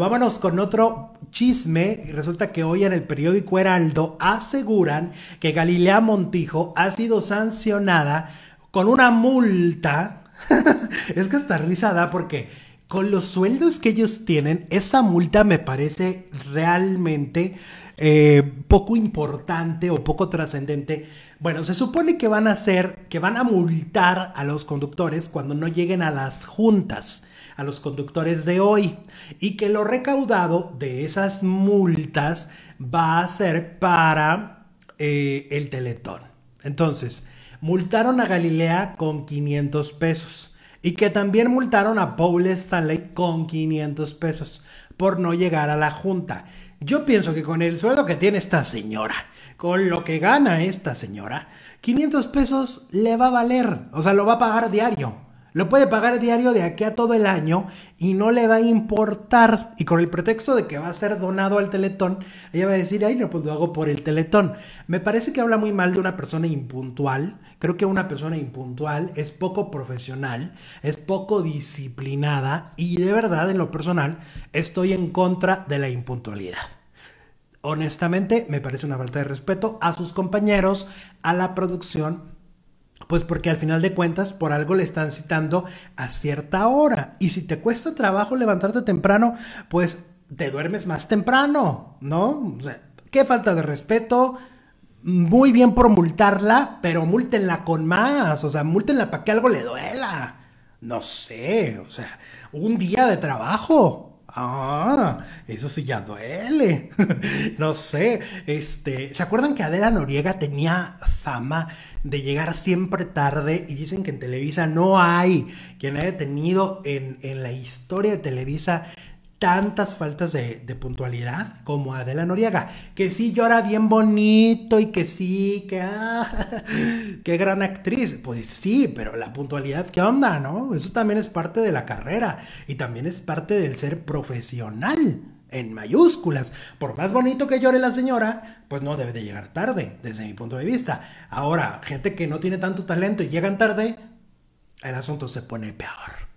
Vámonos con otro chisme. Resulta que hoy en el periódico Heraldo aseguran que Galilea Montijo ha sido sancionada con una multa. es que risa da porque con los sueldos que ellos tienen, esa multa me parece realmente eh, poco importante o poco trascendente. Bueno, se supone que van a hacer, que van a multar a los conductores cuando no lleguen a las juntas a los conductores de hoy y que lo recaudado de esas multas va a ser para eh, el Teletón. Entonces, multaron a Galilea con 500 pesos y que también multaron a Paul Stanley con 500 pesos por no llegar a la junta. Yo pienso que con el sueldo que tiene esta señora, con lo que gana esta señora, 500 pesos le va a valer, o sea, lo va a pagar diario. Lo puede pagar diario de aquí a todo el año y no le va a importar. Y con el pretexto de que va a ser donado al teletón, ella va a decir, ay, no, pues lo hago por el teletón. Me parece que habla muy mal de una persona impuntual. Creo que una persona impuntual es poco profesional, es poco disciplinada y de verdad, en lo personal, estoy en contra de la impuntualidad. Honestamente, me parece una falta de respeto a sus compañeros, a la producción pues porque al final de cuentas por algo le están citando a cierta hora. Y si te cuesta trabajo levantarte temprano, pues te duermes más temprano, ¿no? O sea, qué falta de respeto. Muy bien por multarla, pero multenla con más. O sea, multenla para que algo le duela. No sé, o sea, un día de trabajo. Ah, eso sí ya duele. no sé, este, ¿se acuerdan que Adela Noriega tenía fama de llegar siempre tarde y dicen que en Televisa no hay quien haya tenido en, en la historia de Televisa tantas faltas de, puntualidad como Adela Noriega, que sí llora bien bonito y que sí, que ah, qué gran actriz. Pues sí, pero la puntualidad, ¿qué onda, no? Eso también es parte de la carrera y también es parte del ser profesional. En mayúsculas. Por más bonito que llore la señora, pues no debe de llegar tarde, desde mi punto de vista. Ahora, gente que no tiene tanto talento y llegan tarde, el asunto se pone peor.